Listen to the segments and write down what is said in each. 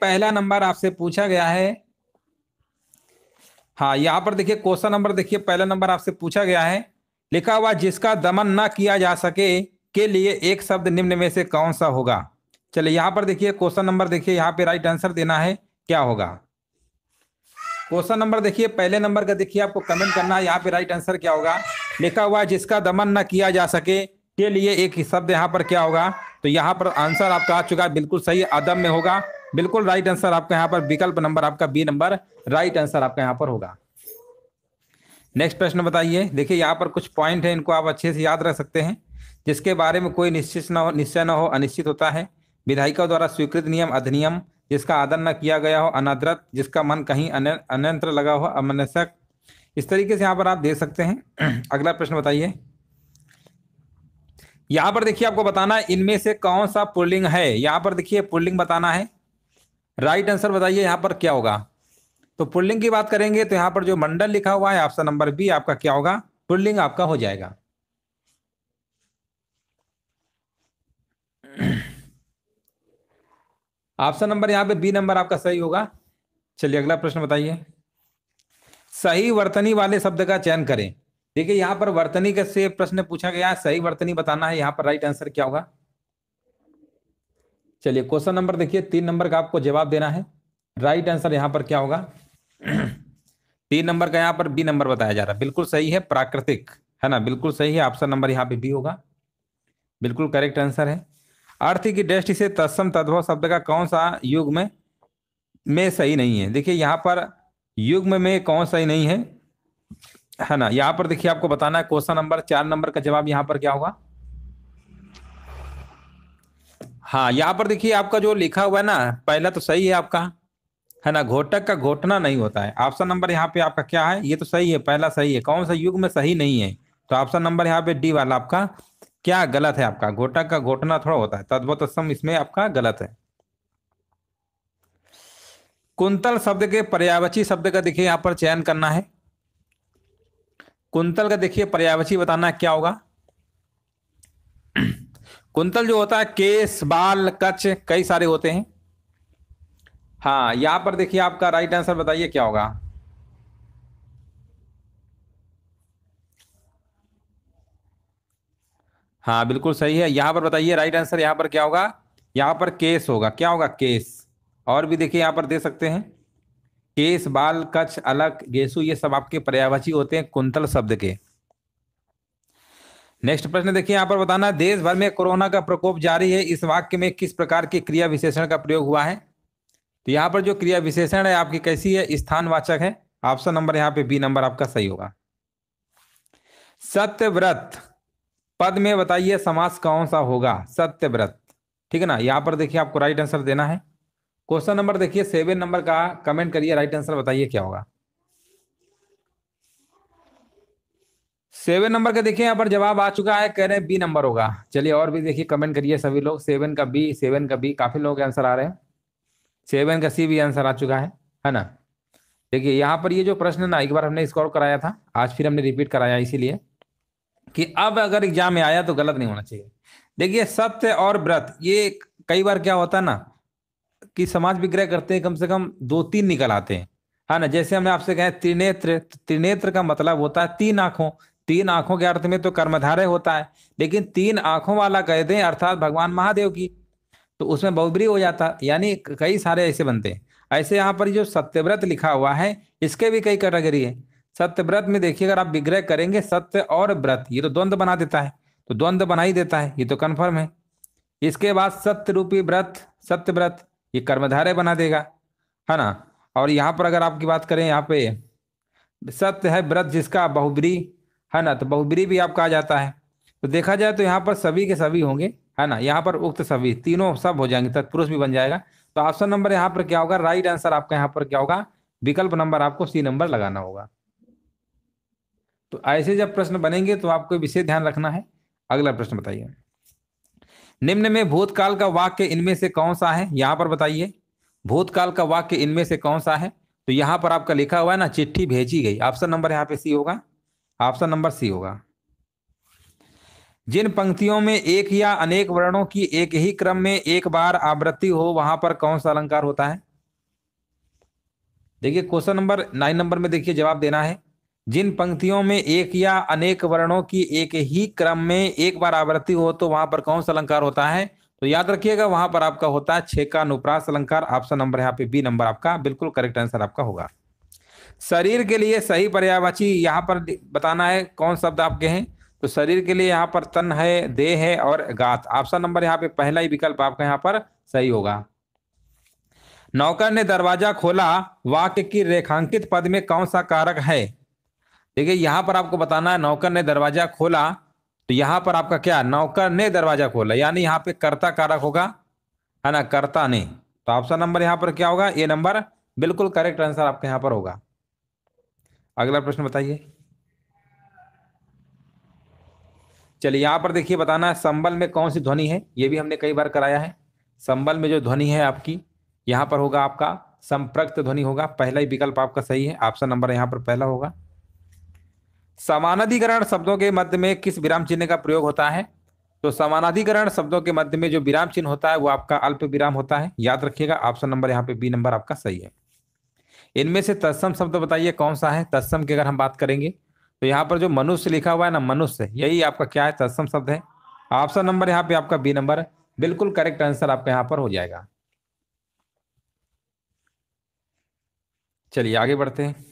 पहला नंबर आपसे पूछा गया है हाँ यहां पर देखिए क्वेश्चन नंबर देखिए पहला नंबर आपसे पूछा गया है लिखा हुआ जिसका दमन ना किया जा सके के लिए एक शब्द निम्न में से कौन सा होगा चलिए यहां पर देखिए क्वेश्चन नंबर देखिए यहाँ पे राइट आंसर देना है क्या होगा क्वेश्चन नंबर देखिए पहले नंबर का देखिए आपको कमेंट करना है यहाँ पे राइट आंसर क्या होगा लिखा हुआ जिसका दमन ना किया जा सके के लिए एक शब्द यहाँ पर क्या होगा तो यहाँ पर आंसर आपका आ चुका है बिल्कुल सही अदम में होगा बिल्कुल राइट आंसर आपका यहाँ पर विकल्प नंबर आपका बी नंबर राइट आंसर आपका यहाँ पर होगा नेक्स्ट प्रश्न बताइए देखिए यहाँ पर कुछ पॉइंट है इनको आप अच्छे से याद रख सकते हैं जिसके बारे में कोई निश्चित न हो निश्चय न हो अनिश्चित होता है विधायिका द्वारा स्वीकृत नियम अधिनियम जिसका आदर न किया गया हो अनादरत जिसका मन कहीं अन्यंत्र लगा हो अमनस्यक इस तरीके से यहाँ पर आप देख सकते हैं अगला प्रश्न बताइए यहाँ पर देखिए आपको बताना है इनमें से कौन सा पुल्लिंग है यहाँ पर देखिए पुल्लिंग बताना है राइट आंसर बताइए यहाँ पर क्या होगा तो पुल्लिंग की बात करेंगे तो यहाँ पर जो मंडल लिखा हुआ है ऑप्शन नंबर बी आपका क्या होगा पुल्लिंग आपका हो जाएगा ऑप्शन नंबर यहाँ पे बी नंबर आपका सही होगा चलिए अगला प्रश्न बताइए सही वर्तनी वाले शब्द का चयन करें देखिए यहाँ पर वर्तनी के से प्रश्न पूछा गया सही वर्तनी बताना है यहाँ पर राइट आंसर क्या होगा चलिए क्वेश्चन नंबर देखिए तीन नंबर का आपको जवाब देना है राइट आंसर यहाँ पर क्या होगा तीन नंबर का यहाँ पर बी नंबर बताया जा रहा है बिल्कुल सही है प्राकृतिक है ना बिल्कुल सही है ऑप्शन नंबर यहाँ पे बी होगा बिल्कुल करेक्ट आंसर है अर्थ की दृष्टि से तत्सम तद्भव शब्द का कौन सा युग में में सही नहीं है देखिए यहाँ पर युग में, में कौन सही नहीं है है ना यहाँ पर देखिए आपको बताना है क्वेश्चन नंबर चार नंबर का जवाब यहाँ पर क्या होगा हाँ यहाँ पर देखिए आपका जो लिखा हुआ है ना पहला तो सही है आपका है ना घोटक का घोटना नहीं होता है ऑप्शन नंबर यहाँ पे आपका क्या है ये तो सही है पहला सही है कौन सा युग में सही नहीं है तो ऑप्शन नंबर यहाँ पे डी वाला आपका क्या गलत है आपका घोटक का घोटना थोड़ा होता है तद्भुत इसमें आपका गलत है कुंतल शब्द के पर्यावची शब्द का देखिए यहाँ पर चयन करना है कुंतल का देखिए पर्यावची बताना क्या होगा कुंतल जो होता है केस बाल कच्छ कई सारे होते हैं हाँ यहां पर देखिए आपका राइट आंसर बताइए क्या होगा हाँ बिल्कुल सही है यहां पर बताइए राइट आंसर यहां पर क्या होगा यहां पर केस होगा क्या होगा केस और भी देखिए यहां पर दे सकते हैं केस बाल कच्छ अलग गेसु ये सब आपके पर्यावाची होते हैं कुंतल शब्द के नेक्स्ट प्रश्न देखिए यहाँ पर बताना देश भर में कोरोना का प्रकोप जारी है इस वाक्य में किस प्रकार के क्रिया विशेषण का प्रयोग हुआ है तो यहाँ पर जो क्रिया विशेषण है आपकी कैसी है स्थानवाचक है ऑप्शन नंबर यहाँ पे बी नंबर आपका सही होगा सत्यव्रत पद में बताइए समास कौन सा होगा सत्यव्रत ठीक है ना यहाँ पर देखिए आपको राइट आंसर देना है क्वेश्चन नंबर देखिए सेवन नंबर का कमेंट करिए राइट आंसर बताइए क्या होगा सेवन नंबर का देखिए यहाँ पर जवाब आ चुका है कह रहे हैं बी नंबर होगा चलिए और भी देखिए कमेंट करिए सभी लोग सेवन का बी सेवन का बी काफी लोग आंसर आ रहे हैं सेवन का सी भी आंसर आ चुका है है ना देखिए यहाँ पर ये जो प्रश्न ना एक बार हमने स्कोर कराया था आज फिर हमने रिपीट कराया इसीलिए कि अब अगर एग्जाम में आया तो गलत नहीं होना चाहिए देखिए सत्य और व्रत ये कई बार क्या होता है ना कि समाज विग्रह करते हैं कम से कम दो तीन निकल आते हैं है ना जैसे हमने आपसे कहे त्रिनेत्र त्रिनेत्र का मतलब होता है तीन आंखों तीन आंखों के अर्थ में तो कर्मधारय होता है लेकिन तीन आंखों वाला कह दें अर्थात भगवान महादेव की तो उसमें बहुबरी हो जाता यानी कई सारे ऐसे बनते हैं ऐसे यहाँ पर जो सत्यव्रत लिखा हुआ है इसके भी कई कैटेगरी है सत्यव्रत में देखिए अगर आप विग्रह करेंगे सत्य और व्रत ये तो द्वंद्व बना देता है तो द्वंद्व बना ही देता है ये तो कन्फर्म है इसके बाद सत्य रूपी व्रत सत्य व्रत ये कर्मधारय बना देगा है ना और यहाँ पर अगर आपकी बात करें यहाँ पे सत्य है व्रत जिसका बहुबरी है ना तो बहुबरी भी आपका आ जाता है तो देखा जाए तो यहाँ पर सभी के सभी होंगे है ना यहाँ पर उक्त सभी तीनों सब हो जाएंगे तत्पुरुष भी बन जाएगा तो ऑप्शन नंबर यहाँ पर क्या होगा राइट आंसर आपका यहाँ पर क्या होगा विकल्प नंबर आपको सी नंबर लगाना होगा तो ऐसे जब प्रश्न बनेंगे तो आपको विशेष ध्यान रखना है अगला प्रश्न बताइए निम्न में भूतकाल का वाक्य इनमें से कौन सा है यहाँ पर बताइए भूतकाल का वाक्य इनमें से कौन सा है तो यहाँ पर आपका लिखा हुआ है ना चिट्ठी भेजी गई ऑप्शन नंबर यहाँ पे सी होगा ऑप्शन नंबर सी होगा जिन पंक्तियों में एक या अनेक वर्णों की एक ही क्रम में एक बार आवृत्ति हो वहां पर कौन सा अलंकार होता है देखिए क्वेश्चन नंबर नाइन नंबर में देखिए जवाब देना है जिन पंक्तियों में एक या अनेक वर्णों की एक ही क्रम में एक बार आवृत्ति हो तो वहां पर कौन सा अलंकार होता है तो याद रखिएगा वहां पर आपका होता है छेका अनुप्रास अलंकार ऑप्शन नंबर यहाँ पे बी नंबर आपका बिल्कुल करेक्ट आंसर आपका होगा शरीर के लिए सही पर्यावाची यहाँ पर बताना है कौन शब्द आपके हैं तो शरीर के लिए यहाँ पर तन है देह है और गात ऑप्शन नंबर यहाँ पे पहला ही विकल्प आपका यहाँ पर सही होगा नौकर ने दरवाजा खोला वाक्य की रेखांकित पद में कौन सा कारक है देखिए यहाँ पर आपको बताना है नौकर ने दरवाजा खोला तो यहाँ पर आपका क्या नौकर ने दरवाजा खोला यानी यहाँ पे कर्ता कारक होगा है ना कर्ता ने तो ऑप्शन नंबर यहाँ पर क्या होगा ये नंबर बिल्कुल करेक्ट आंसर आपके यहाँ पर होगा अगला प्रश्न बताइए चलिए यहाँ पर देखिए बताना है संबल में कौन सी ध्वनि है ये भी हमने कई बार कराया है संबल में जो ध्वनि है आपकी यहाँ पर होगा आपका संप्रक्त ध्वनि होगा पहला ही विकल्प आपका सही है ऑप्शन नंबर यहाँ पर पहला होगा समानाधिकरण शब्दों के मध्य में किस विराम चिन्ह का प्रयोग होता है तो समानाधिकरण शब्दों के मध्य में जो विराम चिन्ह होता है वो आपका अल्प विराम होता है याद रखिएगा ऑप्शन नंबर यहाँ पे बी नंबर आपका सही है इनमें से तत्सम शब्द बताइए कौन सा है तत्सम की अगर हम बात करेंगे तो यहाँ पर जो मनुष्य लिखा हुआ है ना मनुष्य यही आपका क्या है तत्सम शब्द है ऑप्शन नंबर यहाँ पे आपका बी नंबर बिल्कुल करेक्ट आंसर आपके यहाँ पर हो जाएगा चलिए आगे बढ़ते हैं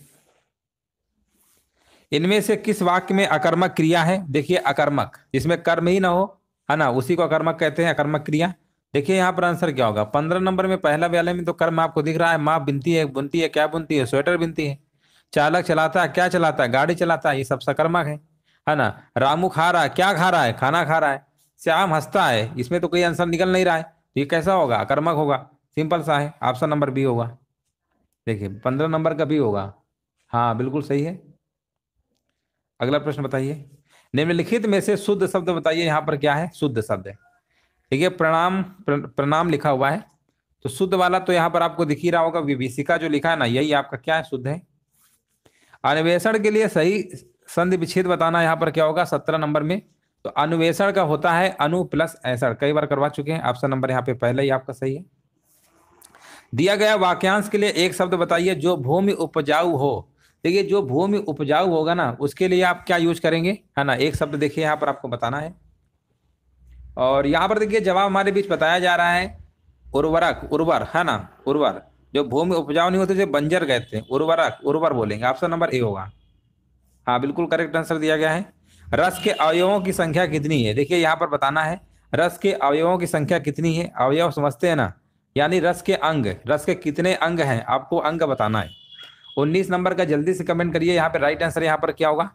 इनमें से किस वाक्य में अकर्मक क्रिया है देखिए अकर्मक जिसमें कर्म ही ना हो है ना उसी को अकर्मक कहते हैं अकर्मक क्रिया देखिए यहाँ पर आंसर क्या होगा पंद्रह नंबर में पहला व्याले में तो कर्म आपको दिख रहा है माँ बिनती है बुनती है क्या बुनती है स्वेटर बिनती है चालक चलाता है क्या चलाता है गाड़ी चलाता है ये सब सकर्मक है है ना रामू खा रहा है क्या खा रहा है खाना खा रहा है श्याम हंसता है इसमें तो कोई आंसर निकल नहीं रहा है तो ये कैसा होगा अकर्मक होगा सिंपल सा है ऑप्शन नंबर बी होगा देखिए पंद्रह नंबर का भी होगा हाँ बिल्कुल सही है अगला प्रश्न बताइए निम्नलिखित में से शुद्ध शब्द बताइए यहाँ पर क्या है शुद्ध शब्द है देखिए प्रणाम प्रणाम लिखा हुआ है तो शुद्ध वाला तो यहाँ पर आपको दिख ही रहा होगा विभीषिका जो लिखा है ना यही आपका क्या है शुद्ध है अन्वेषण के लिए सही संधि विच्छेद बताना यहाँ पर क्या होगा सत्रह नंबर में तो अन्वेषण का होता है अनु प्लस ऐसा कई बार करवा चुके हैं ऑप्शन नंबर यहाँ पे पहले ही आपका सही है दिया गया वाक्यांश के लिए एक शब्द बताइए जो भूमि उपजाऊ हो देखिए जो भूमि उपजाऊ होगा ना उसके लिए आप क्या यूज करेंगे है ना एक शब्द देखिए यहाँ पर आपको बताना है और यहाँ पर देखिए जवाब हमारे बीच बताया जा रहा है उर्वरक उर्वर है ना उर्वर जो भूमि उपजाऊ नहीं होती उसे बंजर कहते हैं उर्वरक उर्वर बोलेंगे ऑप्शन नंबर ए होगा हाँ बिल्कुल करेक्ट आंसर दिया गया है रस के अवयवों की संख्या कितनी है देखिए यहाँ पर बताना है रस के अवयवों की संख्या कितनी है अवयव समझते हैं ना यानी रस के अंग रस के कितने अंग हैं आपको अंग बताना है उन्नीस नंबर का जल्दी से कमेंट करिए यहाँ पर राइट आंसर यहाँ पर क्या होगा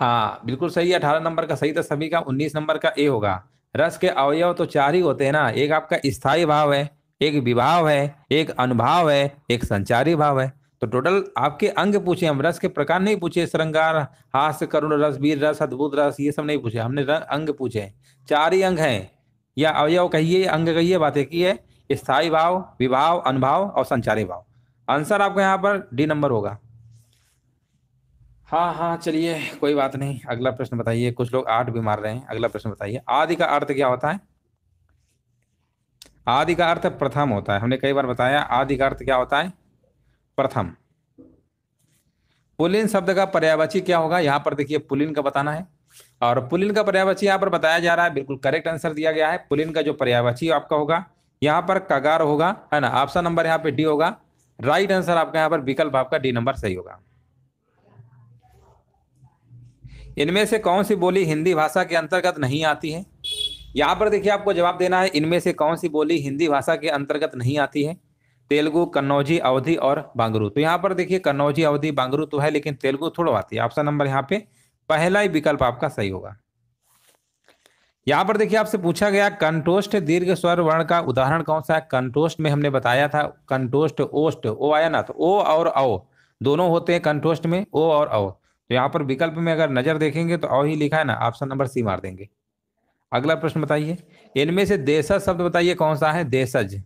हाँ बिल्कुल सही है अठारह नंबर का सही था तो सभी का उन्नीस नंबर का ए होगा रस के अवयव तो चार ही होते हैं ना एक आपका स्थायी भाव है एक विभाव है एक अनुभाव है एक संचारी भाव है तो टोटल आपके अंग पूछे हम रस के प्रकार नहीं पूछे श्रृंगार हास्य करुण रस वीर रस अद्भुत रस ये सब नहीं पूछे हमने अंग पूछे चार ही अंग हैं या अवयव कहिए अंग कहिए बातें की है स्थायी भाव विभाव अनुभाव और संचारी भाव आंसर आपका यहाँ पर डी नंबर होगा हाँ हाँ चलिए कोई बात नहीं अगला प्रश्न बताइए कुछ लोग आठ भी मार रहे हैं अगला प्रश्न बताइए आदि का अर्थ क्या होता है आदि का अर्थ प्रथम होता है हमने कई बार बताया आदि का अर्थ क्या होता है प्रथम पुलिन शब्द का पर्यावची क्या होगा यहाँ पर देखिए पुलिन का बताना है और पुलिन का पर्यावची यहाँ पर बताया जा रहा है बिल्कुल करेक्ट आंसर दिया गया है पुलिन का जो पर्यावची आपका होगा यहाँ पर कगार होगा है ना ऑप्शन नंबर यहाँ पे डी होगा राइट आंसर आपका यहाँ पर विकल्प आपका डी नंबर सही होगा इनमें से कौन सी बोली हिंदी भाषा के अंतर्गत नहीं आती है यहाँ पर देखिए आपको जवाब देना है इनमें से कौन सी बोली हिंदी भाषा के अंतर्गत नहीं आती है तेलुगु कन्नौजी अवधि और बांगरू तो यहाँ पर देखिए कन्नौजी अवधि बांगरू तो है लेकिन तेलुगु थोड़ा आती है ऑप्शन नंबर यहाँ पे पहला ही विकल्प आपका सही होगा यहाँ पर देखिए आपसे पूछा गया कंटोस्ट दीर्घ स्वर वर्ण का उदाहरण कौन सा है कंटोस्ट में हमने बताया था कंटोस्ट ओस्ट ओ आया ना तो ओ और औ दोनों होते हैं कंटोस्ट में ओ और औ तो यहाँ पर विकल्प में अगर नजर देखेंगे तो और ही लिखा है ना ऑप्शन नंबर सी मार देंगे अगला प्रश्न बताइए इनमें से देशज शब्द बताइए कौन सा है देशज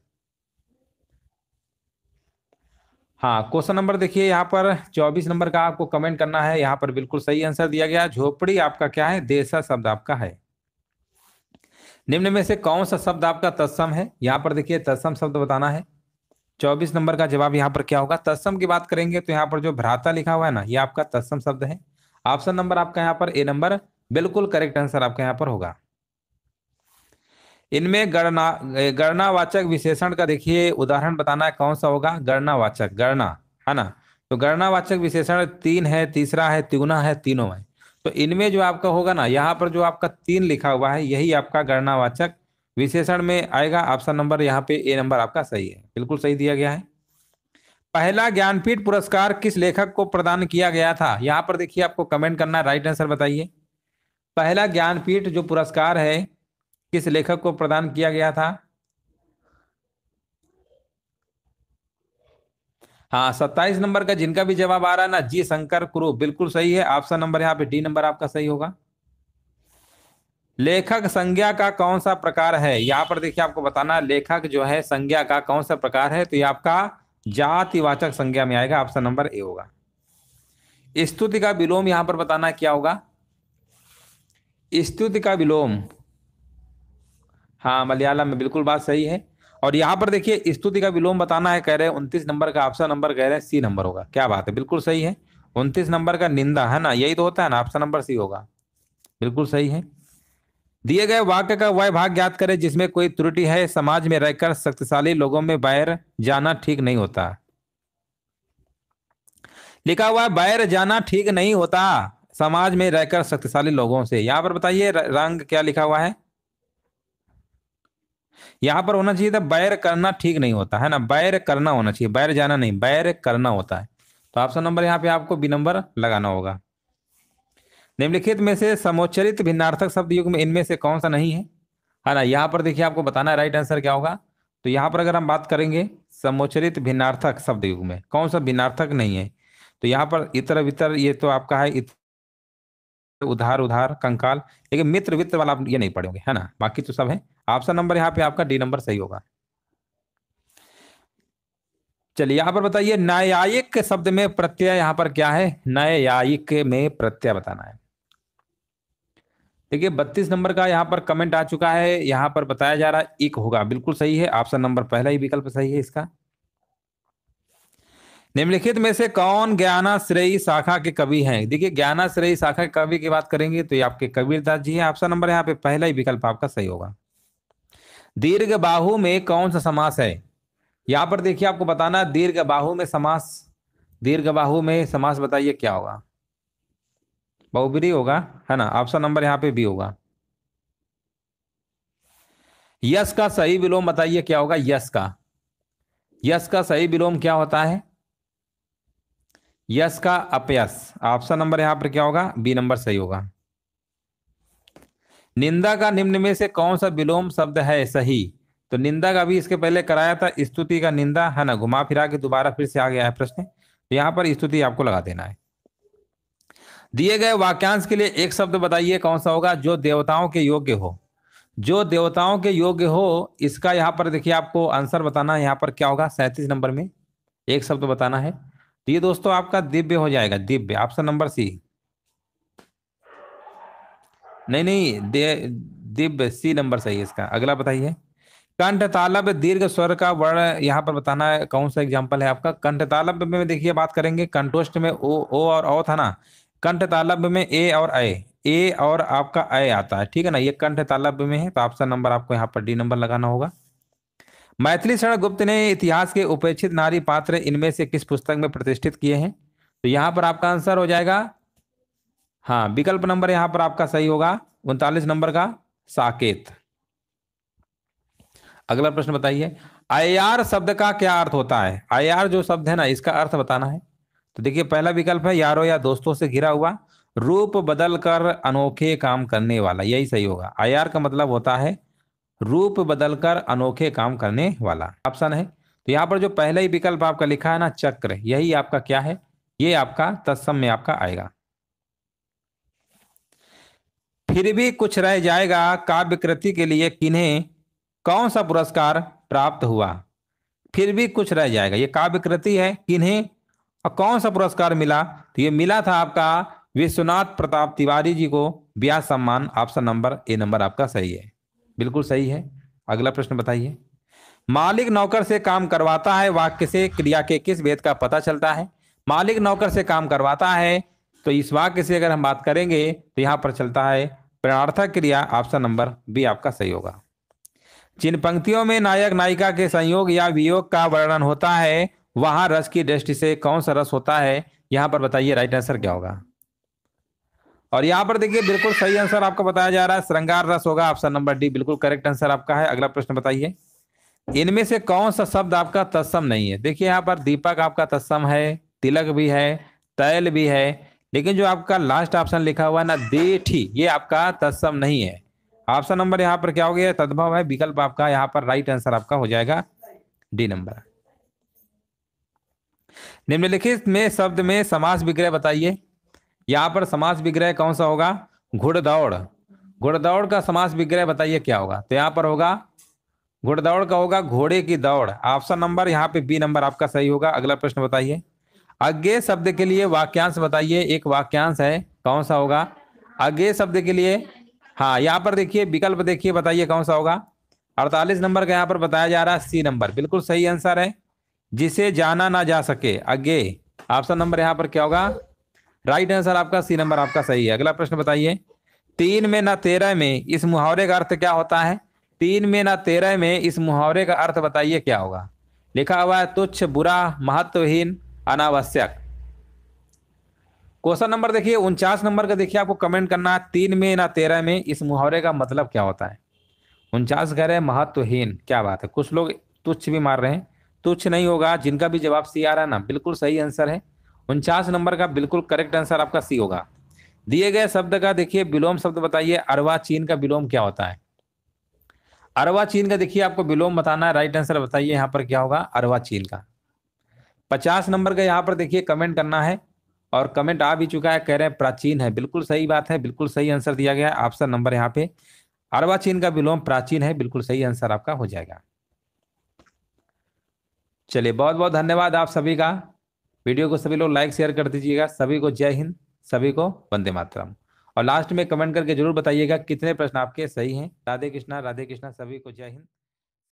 हाँ क्वेश्चन नंबर देखिए यहाँ पर 24 नंबर का आपको कमेंट करना है यहाँ पर बिल्कुल सही आंसर दिया गया झोपड़ी आपका क्या है देशा शब्द आपका है निम्न में से कौन सा शब्द आपका तत्सम है यहाँ पर देखिए तत्सम शब्द बताना है चौबीस नंबर का जवाब यहाँ पर क्या होगा तत्सम की बात करेंगे तो यहाँ पर जो भ्राता लिखा हुआ है ना ये आपका तत्सम शब्द है ऑप्शन नंबर आपका यहाँ पर ए नंबर बिल्कुल करेक्ट आंसर आपका यहाँ पर होगा इनमें गणना गणनावाचक विशेषण का देखिए उदाहरण बताना है कौन सा होगा गणनावाचक गणना है ना तो गणनावाचक विशेषण तीन है तीसरा है तिगुना है तीनों है तो इनमें जो आपका होगा ना यहाँ पर जो आपका तीन लिखा हुआ है यही आपका गणनावाचक विशेषण में आएगा ऑप्शन नंबर यहाँ पे ए नंबर आपका सही है बिल्कुल सही दिया गया है पहला ज्ञानपीठ पुरस्कार किस लेखक को प्रदान किया गया था यहाँ पर देखिए आपको कमेंट करना राइट आंसर बताइए पहला ज्ञानपीठ जो पुरस्कार है किस लेखक को प्रदान किया गया था हाँ सत्ताईस नंबर का जिनका भी जवाब आ रहा है ना जी शंकर कुरु बिल्कुल सही है ऑप्शन नंबर यहाँ पे डी नंबर आपका सही होगा लेखक संज्ञा का कौन सा प्रकार है यहाँ पर देखिए आपको बताना लेखक जो है संज्ञा का कौन सा प्रकार है तो ये आपका जातिवाचक संज्ञा में आएगा ऑप्शन नंबर ए होगा स्तुति का विलोम यहां पर बताना क्या होगा स्तुति का विलोम हाँ मलयालम में बिल्कुल बात सही है और यहाँ पर देखिए स्तुति का विलोम बताना है कह रहे हैं उनतीस नंबर का ऑप्शन नंबर कह रहे हैं सी नंबर होगा क्या बात है बिल्कुल सही है उनतीस नंबर का निंदा है ना यही तो होता है ना ऑप्शन नंबर सी होगा बिल्कुल सही है दिए गए वाक्य का वह भाग ज्ञात करें जिसमें कोई त्रुटि है समाज में रहकर शक्तिशाली लोगों में बैर जाना ठीक नहीं होता लिखा हुआ है बैर जाना ठीक नहीं होता समाज में रहकर शक्तिशाली लोगों से यहां पर बताइए रंग क्या लिखा हुआ है यहां पर होना चाहिए था बैर करना ठीक नहीं होता है ना बैर करना होना चाहिए बैर जाना नहीं बैर करना होता है तो ऑप्शन नंबर यहाँ पे आपको बी नंबर लगाना होगा निम्नलिखित में से समोचरित भिन्नार्थक शब्द युग में इनमें से कौन सा नहीं है है हाँ ना यहाँ पर देखिए आपको बताना है राइट आंसर क्या होगा तो यहाँ पर अगर हम बात करेंगे समोच्चरित भिन्नार्थक शब्द युग में कौन सा भिन्नार्थक नहीं है तो यहाँ पर इतर वितर ये तो आपका है उधार उधार कंकाल लेकिन मित्र वित्र वाला आप ये नहीं पढ़ेंगे है ना बाकी तो सब है ऑप्शन नंबर यहाँ पे आपका डी नंबर सही होगा चलिए यहाँ पर बताइए न्यायिक शब्द में प्रत्यय यहाँ पर क्या है न्यायिक में प्रत्यय बताना है देखिए बत्तीस नंबर का यहाँ पर कमेंट आ चुका है यहाँ पर बताया जा रहा है एक होगा बिल्कुल सही है ऑप्शन नंबर पहला ही विकल्प सही है इसका निम्नलिखित में से कौन ज्ञानाश्रयी शाखा के कवि हैं देखिए ज्ञानाश्रयी शाखा के कवि की बात करेंगे तो ये आपके कबीरदास जी हैं ऑप्शन नंबर यहाँ पे पहला ही विकल्प आपका सही होगा दीर्घ बाहु में कौन सा समास है यहाँ पर देखिए आपको बताना दीर्घ बाहु में समास दीर्घ बाहु में समास बताइए क्या होगा बहुबरी होगा है ना ऑप्शन नंबर यहाँ पे भी होगा यस का सही विलोम बताइए क्या होगा यस का यस का सही विलोम क्या होता है यस का अपयस ऑप्शन नंबर यहां पर क्या होगा बी नंबर सही होगा निंदा का निम्न में से कौन सा विलोम शब्द है सही तो निंदा का भी इसके पहले कराया था स्तुति का निंदा है ना घुमा फिरा के दोबारा फिर से आ गया है प्रश्न तो यहां पर स्तुति आपको लगा देना है दिए गए वाक्यांश के लिए एक शब्द बताइए कौन सा होगा जो देवताओं के योग्य हो जो देवताओं के योग्य हो इसका यहाँ पर देखिए आपको आंसर बताना है यहाँ पर क्या होगा सैंतीस नंबर में एक शब्द बताना है तो ये दोस्तों आपका दिव्य हो जाएगा दिव्य ऑप्शन नंबर सी नहीं नहीं दिव्य सी नंबर सही है इसका अगला बताइए कंठ तालब दीर्घ स्वर का वर्ण यहाँ पर बताना है कौन सा एग्जाम्पल है आपका कंठ तालब में देखिए बात करेंगे कंठोष्ट में ओ ओ और ओ था ना कंठ तालब्य में ए और अय ए और आपका ए आता है ठीक है ना ये कंठ तालब्य में है तो ऑप्शन नंबर आपको यहाँ पर डी नंबर लगाना होगा मैथिली शरण गुप्त ने इतिहास के उपेक्षित नारी पात्र इनमें से किस पुस्तक में प्रतिष्ठित किए हैं तो यहाँ पर आपका आंसर हो जाएगा हाँ विकल्प नंबर यहाँ पर आपका सही होगा उनतालीस नंबर का साकेत अगला प्रश्न बताइए आई शब्द का क्या अर्थ होता है आई जो शब्द है ना इसका अर्थ बताना है तो देखिए पहला विकल्प है यारों या दोस्तों से घिरा हुआ रूप बदल कर अनोखे काम करने वाला यही सही होगा आयार का मतलब होता है रूप बदल कर अनोखे काम करने वाला ऑप्शन है तो यहाँ पर जो पहला ही विकल्प आपका लिखा है ना चक्र यही आपका क्या है ये आपका तत्सम में आपका आएगा फिर भी कुछ रह जाएगा काव्य कृति के लिए किन्हें कौन सा पुरस्कार प्राप्त हुआ फिर भी कुछ रह जाएगा ये काव्य कृति है किन्हें और कौन सा पुरस्कार मिला तो ये मिला था आपका विश्वनाथ प्रताप तिवारी जी को ब्याह सम्मान ऑप्शन नंबर ए नंबर आपका सही है बिल्कुल सही है अगला प्रश्न बताइए मालिक नौकर से काम करवाता है वाक्य से क्रिया के किस भेद का पता चलता है मालिक नौकर से काम करवाता है तो इस वाक्य से अगर हम बात करेंगे तो यहाँ पर चलता है प्रणार्थक क्रिया ऑप्शन नंबर बी आपका सही होगा जिन पंक्तियों में नायक नायिका के संयोग या वियोग का वर्णन होता है वहां रस की दृष्टि से कौन सा रस होता है यहां पर बताइए राइट आंसर क्या होगा और यहाँ पर देखिए बिल्कुल सही आंसर आपको बताया जा रहा है श्रृंगार रस होगा ऑप्शन नंबर डी बिल्कुल करेक्ट आंसर आपका है अगला प्रश्न बताइए इनमें से कौन सा शब्द आपका तत्सम नहीं है देखिए यहाँ पर दीपक आपका तत्सम है तिलक भी है तैल भी है लेकिन जो आपका लास्ट ऑप्शन लिखा हुआ है ना देठी ये आपका तत्सम नहीं है ऑप्शन नंबर यहाँ पर क्या हो गया तद्भव है विकल्प आपका यहाँ पर राइट आंसर आपका हो जाएगा डी नंबर निम्नलिखित में शब्द में समास विग्रह बताइए यहाँ पर समास विग्रह कौन सा होगा घुड़दौड़ घुड़दौड़ का समास विग्रह बताइए क्या होगा तो यहाँ पर होगा घुड़दौड़ का होगा घोड़े की दौड़ ऑप्शन नंबर यहाँ पे बी नंबर आपका सही होगा अगला प्रश्न बताइए अज्ञे शब्द के लिए वाक्यांश बताइए एक वाक्यांश है कौन सा होगा अज्ञे शब्द के लिए हाँ यहाँ पर देखिए विकल्प देखिए बताइए कौन सा होगा अड़तालीस नंबर का यहाँ पर बताया जा रहा है सी नंबर बिल्कुल सही आंसर है जिसे जाना ना जा सके अगे ऑप्शन नंबर यहां पर क्या होगा राइट आंसर आपका सी नंबर आपका सही है अगला प्रश्न बताइए तीन में ना तेरह में इस मुहावरे का अर्थ क्या होता है तीन में ना तेरह में इस मुहावरे का अर्थ बताइए क्या होगा लिखा हुआ है तुच्छ बुरा महत्वहीन अनावश्यक क्वेश्चन नंबर देखिए उनचास नंबर का देखिए आपको कमेंट करना है तीन में ना तेरह में इस मुहावरे का मतलब क्या होता है उनचास कह रहे महत्वहीन क्या बात है कुछ लोग तुच्छ भी मार रहे हैं तुच्छ नहीं होगा जिनका भी जवाब सी आ रहा है ना बिल्कुल सही आंसर है उनचास नंबर का बिल्कुल करेक्ट आंसर आपका सी होगा दिए गए शब्द का देखिए विलोम शब्द बताइए अरवा चीन का विलोम क्या होता है अरवा चीन का देखिए आपको विलोम बताना है राइट आंसर बताइए यहाँ पर क्या होगा अरवा चीन का पचास नंबर का यहाँ पर देखिए कमेंट करना है और कमेंट आ भी चुका है कह रहे हैं प्राचीन है बिल्कुल सही बात है बिल्कुल सही आंसर दिया गया है ऑप्शन नंबर यहाँ पे अरवाचीन का विलोम प्राचीन है बिल्कुल सही आंसर आपका हो जाएगा चलिए बहुत बहुत धन्यवाद आप सभी का वीडियो को सभी लोग लाइक शेयर कर दीजिएगा सभी को जय हिंद सभी को वंदे मातरम और लास्ट में कमेंट करके जरूर बताइएगा कितने प्रश्न आपके सही हैं राधे कृष्णा राधे कृष्णा सभी को जय हिंद